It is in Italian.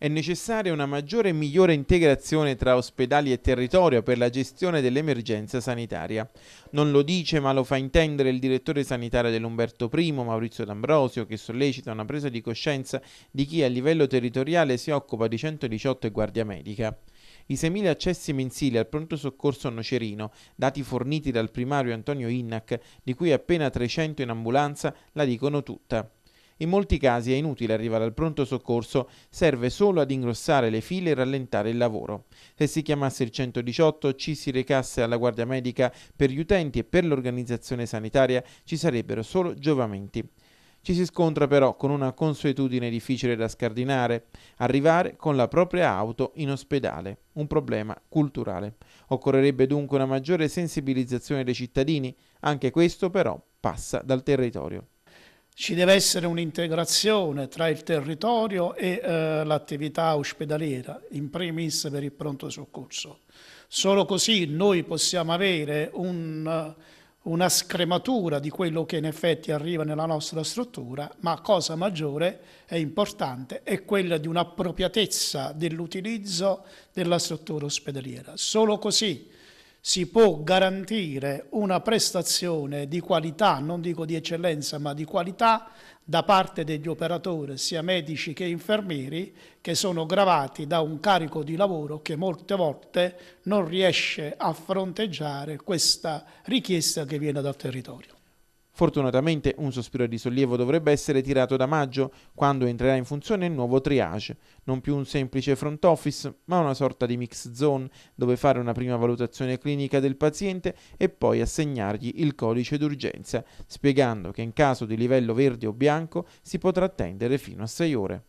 è necessaria una maggiore e migliore integrazione tra ospedali e territorio per la gestione dell'emergenza sanitaria. Non lo dice ma lo fa intendere il direttore sanitario dell'Umberto I, Maurizio D'Ambrosio, che sollecita una presa di coscienza di chi a livello territoriale si occupa di 118 e guardia medica. I 6.000 accessi mensili al pronto soccorso a nocerino, dati forniti dal primario Antonio Innac, di cui appena 300 in ambulanza, la dicono tutta. In molti casi è inutile arrivare al pronto soccorso, serve solo ad ingrossare le file e rallentare il lavoro. Se si chiamasse il 118, ci si recasse alla guardia medica, per gli utenti e per l'organizzazione sanitaria ci sarebbero solo giovamenti. Ci si scontra però con una consuetudine difficile da scardinare, arrivare con la propria auto in ospedale, un problema culturale. Occorrerebbe dunque una maggiore sensibilizzazione dei cittadini, anche questo però passa dal territorio. Ci deve essere un'integrazione tra il territorio e eh, l'attività ospedaliera, in primis per il pronto soccorso. Solo così noi possiamo avere un, eh, una scrematura di quello che in effetti arriva nella nostra struttura, ma cosa maggiore e importante è quella di un'appropriatezza dell'utilizzo della struttura ospedaliera. Solo così si può garantire una prestazione di qualità, non dico di eccellenza, ma di qualità da parte degli operatori, sia medici che infermieri, che sono gravati da un carico di lavoro che molte volte non riesce a fronteggiare questa richiesta che viene dal territorio. Fortunatamente un sospiro di sollievo dovrebbe essere tirato da maggio, quando entrerà in funzione il nuovo triage, non più un semplice front office, ma una sorta di mix zone, dove fare una prima valutazione clinica del paziente e poi assegnargli il codice d'urgenza, spiegando che in caso di livello verde o bianco si potrà attendere fino a 6 ore.